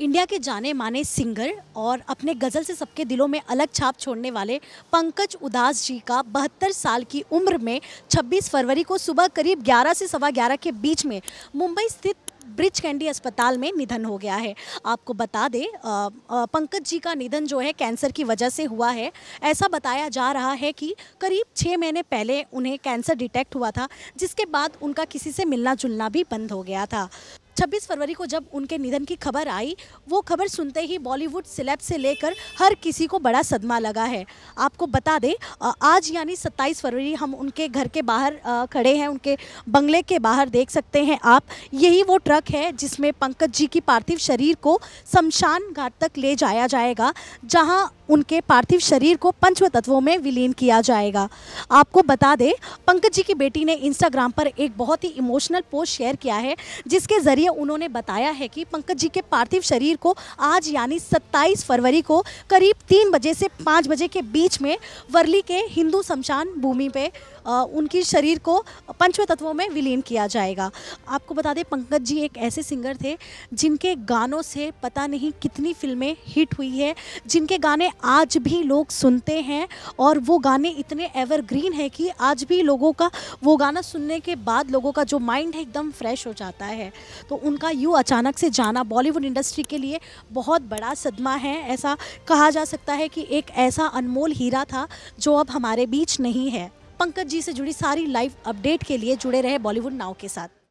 India के जाने माने सिंगर और अपने गज़ल से सबके दिलों में अलग छाप छोड़ने वाले पंकज उदास जी का बहत्तर साल की उम्र में 26 फरवरी को सुबह करीब 11 से सवा ग्यारह के बीच में मुंबई स्थित ब्रिज कैंडी अस्पताल में निधन हो गया है आपको बता दें पंकज जी का निधन जो है कैंसर की वजह से हुआ है ऐसा बताया जा रहा है कि करीब छः महीने पहले उन्हें कैंसर डिटेक्ट हुआ था जिसके बाद उनका किसी से मिलना जुलना भी बंद हो गया था 26 फरवरी को जब उनके निधन की खबर आई वो खबर सुनते ही बॉलीवुड सिलेब से लेकर हर किसी को बड़ा सदमा लगा है आपको बता दें आज यानी 27 फरवरी हम उनके घर के बाहर खड़े हैं उनके बंगले के बाहर देख सकते हैं आप यही वो ट्रक है जिसमें पंकज जी की पार्थिव शरीर को शमशान घाट तक ले जाया जाएगा जहाँ उनके पार्थिव शरीर को पंचव तत्वों में विलीन किया जाएगा आपको बता दें पंकज जी की बेटी ने इंस्टाग्राम पर एक बहुत ही इमोशनल पोस्ट शेयर किया है जिसके ज़रिए उन्होंने बताया है कि पंकज जी के पार्थिव शरीर को आज यानी 27 फरवरी को करीब तीन बजे से पाँच बजे के बीच में वर्ली के हिंदू शमशान भूमि पे उनकी शरीर को पंचव तत्वों में विलीन किया जाएगा आपको बता दें पंकज जी एक ऐसे सिंगर थे जिनके गानों से पता नहीं कितनी फिल्में हिट हुई है जिनके गाने आज भी लोग सुनते हैं और वो गाने इतने एवरग्रीन है कि आज भी लोगों का वो गाना सुनने के बाद लोगों का जो माइंड है एकदम फ्रेश हो जाता है तो उनका यूँ अचानक से जाना बॉलीवुड इंडस्ट्री के लिए बहुत बड़ा सदमा है ऐसा कहा जा सकता है कि एक ऐसा अनमोल हीरा था जो अब हमारे बीच नहीं है पंकज जी से जुड़ी सारी लाइव अपडेट के लिए जुड़े रहे बॉलीवुड नाव के साथ